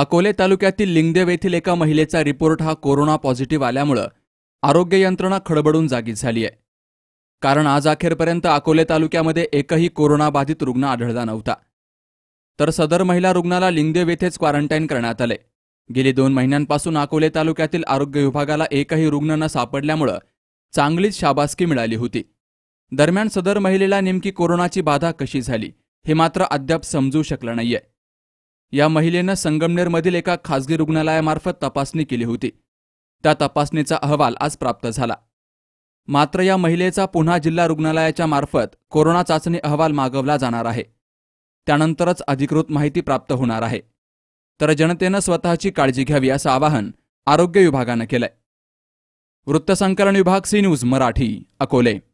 अकोले तालुक्यातील लिंगदेव येथील एका महिलेचा रिपोर्ट हा कोरोना पॉझिटिव्ह आल्यामुळं आरोग्य यंत्रणा खडबडून जागी झाली आहे कारण आज अखेरपर्यंत अकोले तालुक्यामध्ये एकही कोरोनाबाधित रुग्ण आढळला नव्हता तर सदर महिला रुग्णाला लिंगदेव येथेच क्वारंटाईन करण्यात आले गेली दोन महिन्यांपासून अकोले तालुक्यातील आरोग्य विभागाला एकही रुग्ण न सापडल्यामुळं चांगलीच शाबासकी मिळाली होती दरम्यान सदर महिलेला नेमकी कोरोनाची बाधा कशी झाली हे मात्र अद्याप समजू शकलं नाहीये या महिलेनं संगमनेरमधील एका खासगी रुग्णालयामार्फत तपासणी केली होती त्या तपासणीचा अहवाल आज प्राप्त झाला मात्र या महिलेचा पुन्हा जिल्हा रुग्णालयाच्या मार्फत कोरोना चाचणी अहवाल मागवला जाणार आहे त्यानंतरच अधिकृत माहिती प्राप्त होणार आहे तर जनतेनं स्वतःची काळजी घ्यावी असं आवाहन आरोग्य विभागानं केलंय वृत्तसंकलन विभाग सी न्यूज मराठी अकोले